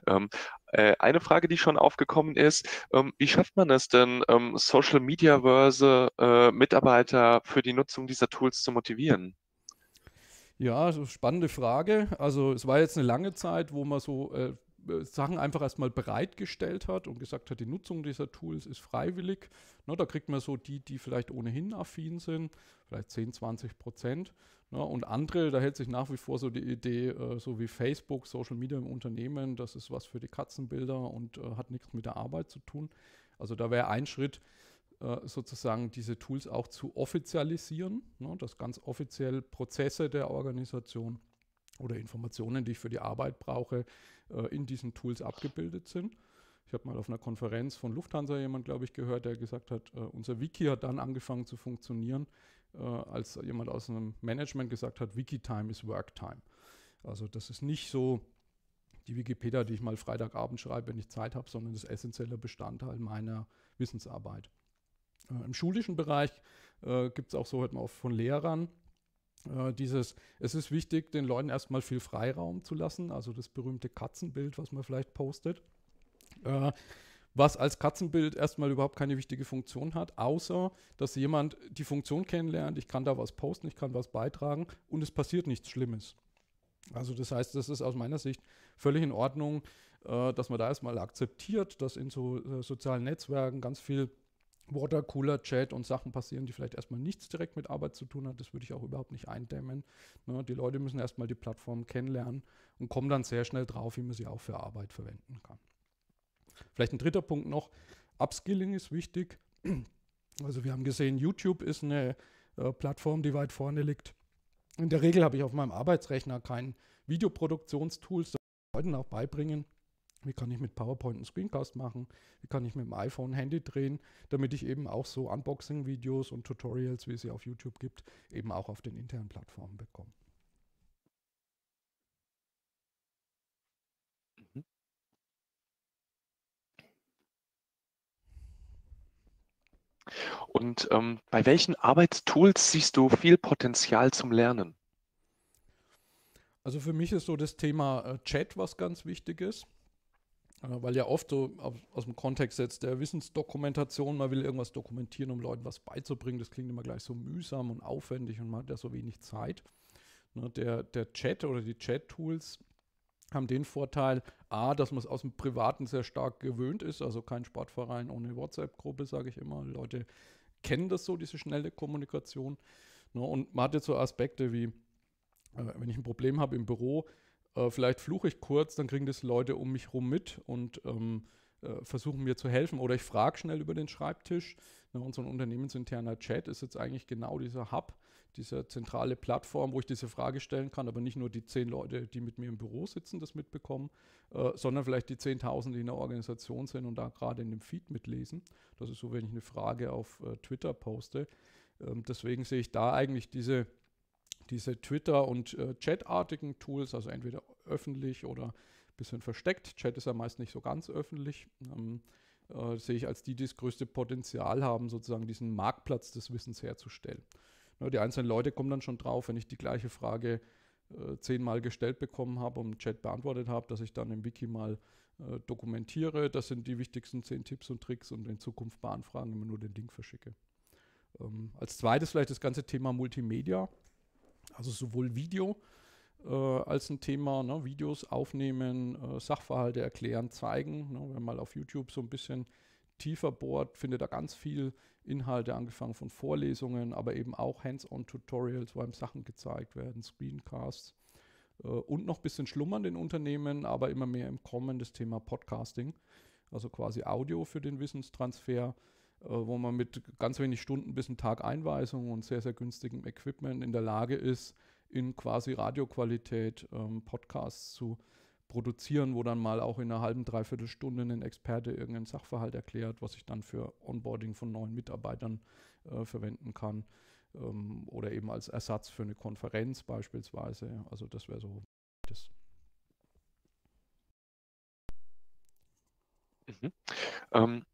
Speaker 1: Ähm, äh, eine Frage, die schon aufgekommen ist, ähm, wie schafft man es denn, ähm, Social Media-Verse äh, Mitarbeiter für die Nutzung dieser Tools zu motivieren?
Speaker 2: Ja, spannende Frage. Also es war jetzt eine lange Zeit, wo man so äh, Sachen einfach erstmal bereitgestellt hat und gesagt hat, die Nutzung dieser Tools ist freiwillig. Ne, da kriegt man so die, die vielleicht ohnehin affin sind, vielleicht 10, 20 Prozent. Ne, und andere, da hält sich nach wie vor so die Idee, äh, so wie Facebook, Social Media im Unternehmen, das ist was für die Katzenbilder und äh, hat nichts mit der Arbeit zu tun. Also da wäre ein Schritt, äh, sozusagen diese Tools auch zu offizialisieren, ne, dass ganz offiziell Prozesse der Organisation oder Informationen, die ich für die Arbeit brauche, äh, in diesen Tools abgebildet sind. Ich habe mal auf einer Konferenz von Lufthansa jemand, glaube ich, gehört, der gesagt hat, äh, unser Wiki hat dann angefangen zu funktionieren, als jemand aus einem Management gesagt hat, Wiki-Time ist Work-Time. Also das ist nicht so die Wikipedia, die ich mal Freitagabend schreibe, wenn ich Zeit habe, sondern das ist essentieller Bestandteil meiner Wissensarbeit. Äh, Im schulischen Bereich äh, gibt es auch so heute mal von Lehrern äh, dieses, es ist wichtig, den Leuten erstmal viel Freiraum zu lassen, also das berühmte Katzenbild, was man vielleicht postet. Äh, was als Katzenbild erstmal überhaupt keine wichtige Funktion hat, außer dass jemand die Funktion kennenlernt, ich kann da was posten, ich kann was beitragen und es passiert nichts Schlimmes. Also das heißt, das ist aus meiner Sicht völlig in Ordnung, äh, dass man da erstmal akzeptiert, dass in so äh, sozialen Netzwerken ganz viel Watercooler-Chat und Sachen passieren, die vielleicht erstmal nichts direkt mit Arbeit zu tun hat. Das würde ich auch überhaupt nicht eindämmen. Ne, die Leute müssen erstmal die Plattform kennenlernen und kommen dann sehr schnell drauf, wie man sie auch für Arbeit verwenden kann. Vielleicht ein dritter Punkt noch. Upskilling ist wichtig. Also wir haben gesehen, YouTube ist eine äh, Plattform, die weit vorne liegt. In der Regel habe ich auf meinem Arbeitsrechner kein Videoproduktionstool, das Leuten auch beibringen, wie kann ich mit PowerPoint einen Screencast machen? Wie kann ich mit dem iPhone Handy drehen, damit ich eben auch so Unboxing-Videos und Tutorials, wie es sie auf YouTube gibt, eben auch auf den internen Plattformen bekomme? Mhm.
Speaker 1: Und ähm, bei welchen Arbeitstools siehst du viel Potenzial zum Lernen?
Speaker 2: Also für mich ist so das Thema äh, Chat was ganz wichtig ist weil ja oft so aus dem Kontext jetzt der Wissensdokumentation, man will irgendwas dokumentieren, um Leuten was beizubringen. Das klingt immer gleich so mühsam und aufwendig und man hat ja so wenig Zeit. Ne, der, der Chat oder die Chat-Tools haben den Vorteil, a, dass man es aus dem Privaten sehr stark gewöhnt ist, also kein Sportverein ohne WhatsApp-Gruppe, sage ich immer. Leute kennen das so, diese schnelle Kommunikation. Ne, und man hat jetzt so Aspekte wie, äh, wenn ich ein Problem habe im Büro, äh, vielleicht fluche ich kurz, dann kriegen das Leute um mich rum mit und ähm, äh, versuchen mir zu helfen. Oder ich frage schnell über den Schreibtisch. Ne, und unternehmensinterner Chat ist jetzt eigentlich genau dieser Hub, diese zentrale Plattform, wo ich diese Frage stellen kann, aber nicht nur die zehn Leute, die mit mir im Büro sitzen, das mitbekommen, äh, sondern vielleicht die 10.000, die in der Organisation sind und da gerade in dem Feed mitlesen. Das ist so, wenn ich eine Frage auf äh, Twitter poste. Ähm, deswegen sehe ich da eigentlich diese diese Twitter- und äh, chat Tools, also entweder öffentlich oder ein bisschen versteckt. Chat ist ja meist nicht so ganz öffentlich. Ähm, äh, sehe ich als die, die das größte Potenzial haben, sozusagen diesen Marktplatz des Wissens herzustellen. Na, die einzelnen Leute kommen dann schon drauf, wenn ich die gleiche Frage äh, zehnmal gestellt bekommen habe und im Chat beantwortet habe, dass ich dann im Wiki mal äh, dokumentiere. Das sind die wichtigsten zehn Tipps und Tricks und in Zukunft bei Anfragen immer nur den Link verschicke. Ähm, als zweites vielleicht das ganze Thema Multimedia. Also sowohl Video äh, als ein Thema, ne? Videos aufnehmen, äh, Sachverhalte erklären, zeigen. Ne? Wenn mal auf YouTube so ein bisschen tiefer bohrt, findet er ganz viel Inhalte, angefangen von Vorlesungen, aber eben auch Hands-on-Tutorials, wo einem Sachen gezeigt werden, Screencasts äh, und noch ein bisschen schlummern in Unternehmen, aber immer mehr im Kommen das Thema Podcasting, also quasi Audio für den Wissenstransfer äh, wo man mit ganz wenig Stunden bis einen Tag Einweisung und sehr, sehr günstigem Equipment in der Lage ist, in quasi Radioqualität ähm, Podcasts zu produzieren, wo dann mal auch in einer halben, dreiviertel Stunde ein Experte irgendeinen Sachverhalt erklärt, was ich dann für Onboarding von neuen Mitarbeitern äh, verwenden kann ähm, oder eben als Ersatz für eine Konferenz beispielsweise. Also das wäre so das.
Speaker 1: Mhm. Ähm,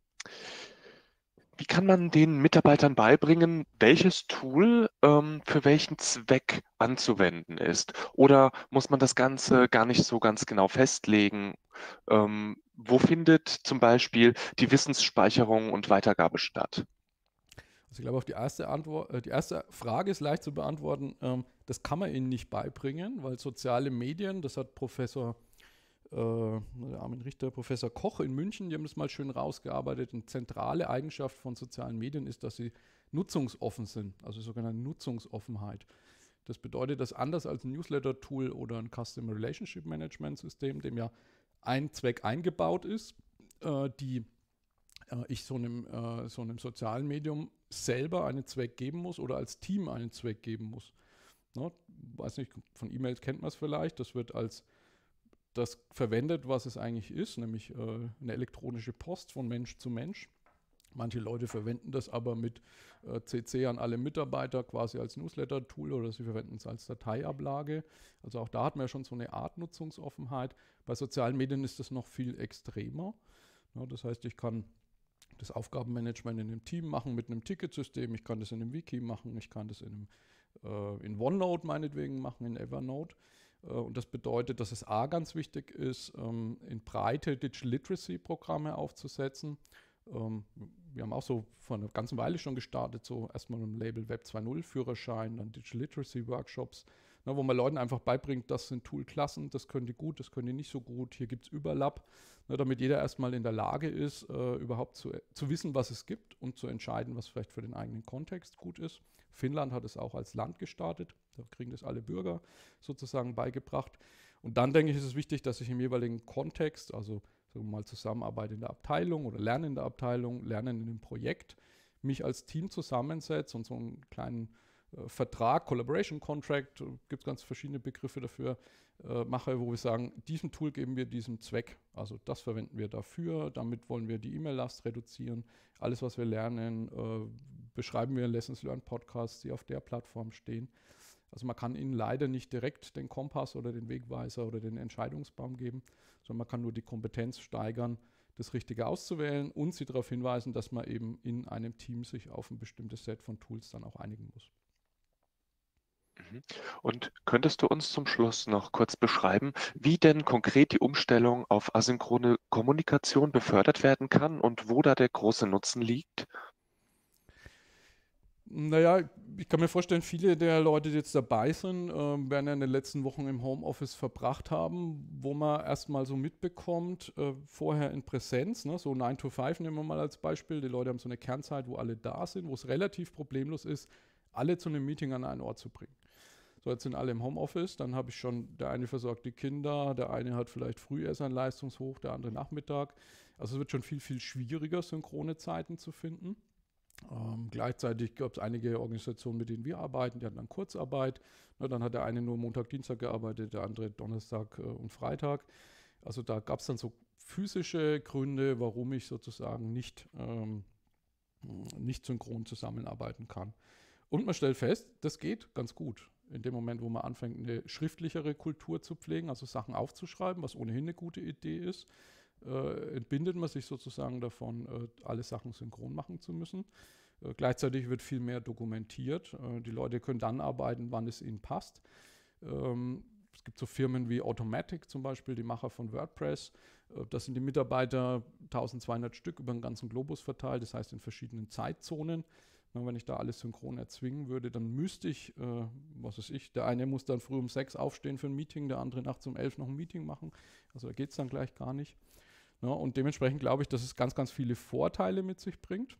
Speaker 1: wie kann man den Mitarbeitern beibringen, welches Tool ähm, für welchen Zweck anzuwenden ist? Oder muss man das Ganze gar nicht so ganz genau festlegen? Ähm, wo findet zum Beispiel die Wissensspeicherung und Weitergabe statt?
Speaker 2: Also ich glaube, auf die erste Antwort, äh, die erste Frage ist leicht zu beantworten. Ähm, das kann man ihnen nicht beibringen, weil soziale Medien, das hat Professor äh, Armin Richter, Professor Koch in München, die haben das mal schön rausgearbeitet. Eine zentrale Eigenschaft von sozialen Medien ist, dass sie nutzungsoffen sind, also sogenannte Nutzungsoffenheit. Das bedeutet, dass anders als ein Newsletter-Tool oder ein Customer Relationship Management-System, dem ja ein Zweck eingebaut ist, äh, die äh, ich so einem, äh, so einem sozialen Medium selber einen Zweck geben muss oder als Team einen Zweck geben muss. Ne? Weiß nicht, von E-Mails kennt man es vielleicht, das wird als das verwendet, was es eigentlich ist, nämlich äh, eine elektronische Post von Mensch zu Mensch. Manche Leute verwenden das aber mit äh, CC an alle Mitarbeiter quasi als Newsletter-Tool oder sie verwenden es als Dateiablage. Also auch da hat man ja schon so eine Art Nutzungsoffenheit. Bei sozialen Medien ist das noch viel extremer. Ja, das heißt, ich kann das Aufgabenmanagement in einem Team machen mit einem Ticketsystem, ich kann das in einem Wiki machen, ich kann das in, einem, äh, in OneNote meinetwegen machen, in Evernote. Äh, und das bedeutet, dass es A ganz wichtig ist, ähm, in Breite Digital Literacy-Programme aufzusetzen. Ähm, wir haben auch so vor einer ganzen Weile schon gestartet, so erstmal mit dem Label Web 2.0 Führerschein, dann Digital Literacy Workshops, wo man Leuten einfach beibringt, das sind Toolklassen, das können die gut, das können die nicht so gut, hier gibt es Überlapp, damit jeder erstmal in der Lage ist, äh, überhaupt zu, zu wissen, was es gibt und zu entscheiden, was vielleicht für den eigenen Kontext gut ist. Finnland hat es auch als Land gestartet. Da kriegen das alle Bürger sozusagen beigebracht. Und dann denke ich, ist es wichtig, dass ich im jeweiligen Kontext, also mal Zusammenarbeit in der Abteilung oder Lernen in der Abteilung, Lernen in dem Projekt, mich als Team zusammensetze und so einen kleinen äh, Vertrag, Collaboration Contract, äh, gibt es ganz verschiedene Begriffe dafür, äh, mache, wo wir sagen, diesem Tool geben wir diesem Zweck. Also das verwenden wir dafür, damit wollen wir die E-Mail-Last reduzieren, alles, was wir lernen, äh, beschreiben wir in Lessons Learned Podcasts, die auf der Plattform stehen. Also man kann ihnen leider nicht direkt den Kompass oder den Wegweiser oder den Entscheidungsbaum geben, sondern man kann nur die Kompetenz steigern, das Richtige auszuwählen und sie darauf hinweisen, dass man eben in einem Team sich auf ein bestimmtes Set von Tools dann auch einigen muss.
Speaker 1: Mhm. Und könntest du uns zum Schluss noch kurz beschreiben, wie denn konkret die Umstellung auf asynchrone Kommunikation befördert werden kann und wo da der große Nutzen liegt?
Speaker 2: Naja, ich kann mir vorstellen, viele der Leute, die jetzt dabei sind, äh, werden ja in den letzten Wochen im Homeoffice verbracht haben, wo man erstmal so mitbekommt, äh, vorher in Präsenz, ne, so 9 to 5 nehmen wir mal als Beispiel, die Leute haben so eine Kernzeit, wo alle da sind, wo es relativ problemlos ist, alle zu einem Meeting an einen Ort zu bringen. So, jetzt sind alle im Homeoffice, dann habe ich schon, der eine versorgt die Kinder, der eine hat vielleicht früh erst ein Leistungshoch, der andere Nachmittag. Also es wird schon viel, viel schwieriger, synchrone Zeiten zu finden. Ähm, gleichzeitig gab es einige Organisationen, mit denen wir arbeiten, die hatten dann Kurzarbeit. Na, dann hat der eine nur Montag, Dienstag gearbeitet, der andere Donnerstag äh, und Freitag. Also da gab es dann so physische Gründe, warum ich sozusagen nicht, ähm, nicht synchron zusammenarbeiten kann. Und man stellt fest, das geht ganz gut. In dem Moment, wo man anfängt, eine schriftlichere Kultur zu pflegen, also Sachen aufzuschreiben, was ohnehin eine gute Idee ist, äh, entbindet man sich sozusagen davon, äh, alle Sachen synchron machen zu müssen. Äh, gleichzeitig wird viel mehr dokumentiert. Äh, die Leute können dann arbeiten, wann es ihnen passt. Ähm, es gibt so Firmen wie Automatic zum Beispiel, die Macher von WordPress. Äh, da sind die Mitarbeiter 1200 Stück über den ganzen Globus verteilt, das heißt in verschiedenen Zeitzonen. Wenn ich da alles synchron erzwingen würde, dann müsste ich, äh, was weiß ich, der eine muss dann früh um sechs aufstehen für ein Meeting, der andere nachts um elf noch ein Meeting machen. Also da geht es dann gleich gar nicht. Ja, ne, und dementsprechend glaube ich, dass es ganz, ganz viele Vorteile mit sich bringt,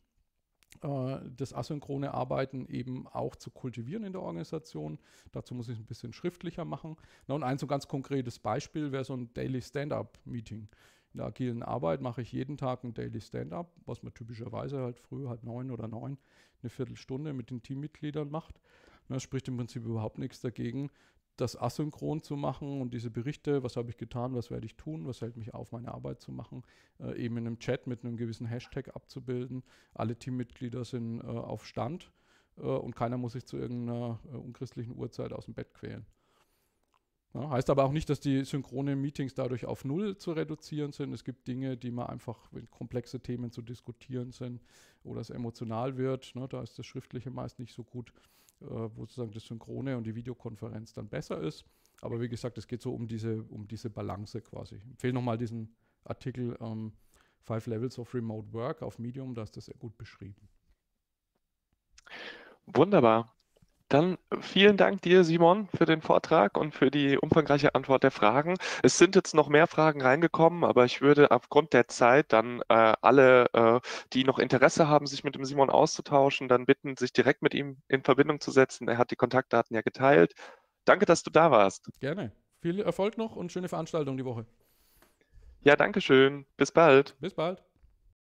Speaker 2: äh, das asynchrone Arbeiten eben auch zu kultivieren in der Organisation. Dazu muss ich es ein bisschen schriftlicher machen. Na, und ein so ganz konkretes Beispiel wäre so ein Daily Stand-up-Meeting. In der agilen Arbeit mache ich jeden Tag ein Daily Stand-up, was man typischerweise halt früh halt neun oder neun eine Viertelstunde mit den Teammitgliedern macht. Das spricht im Prinzip überhaupt nichts dagegen, das asynchron zu machen und diese Berichte, was habe ich getan, was werde ich tun, was hält mich auf, meine Arbeit zu machen, äh, eben in einem Chat mit einem gewissen Hashtag abzubilden. Alle Teammitglieder sind äh, auf Stand äh, und keiner muss sich zu irgendeiner äh, unchristlichen Uhrzeit aus dem Bett quälen. Ja, heißt aber auch nicht, dass die synchronen Meetings dadurch auf Null zu reduzieren sind. Es gibt Dinge, die man einfach, wenn komplexe Themen zu diskutieren sind oder es emotional wird, ne, da ist das Schriftliche meist nicht so gut äh, wo sozusagen das Synchrone und die Videokonferenz dann besser ist. Aber wie gesagt, es geht so um diese, um diese Balance quasi. Ich empfehle nochmal diesen Artikel ähm, Five Levels of Remote Work auf Medium, da ist das sehr gut beschrieben.
Speaker 1: Wunderbar. Dann vielen Dank dir, Simon, für den Vortrag und für die umfangreiche Antwort der Fragen. Es sind jetzt noch mehr Fragen reingekommen, aber ich würde aufgrund der Zeit dann äh, alle, äh, die noch Interesse haben, sich mit dem Simon auszutauschen, dann bitten, sich direkt mit ihm in Verbindung zu setzen. Er hat die Kontaktdaten ja geteilt. Danke, dass du da warst. Gerne.
Speaker 2: Viel Erfolg noch und schöne Veranstaltung die Woche.
Speaker 1: Ja, danke schön. Bis bald. Bis bald.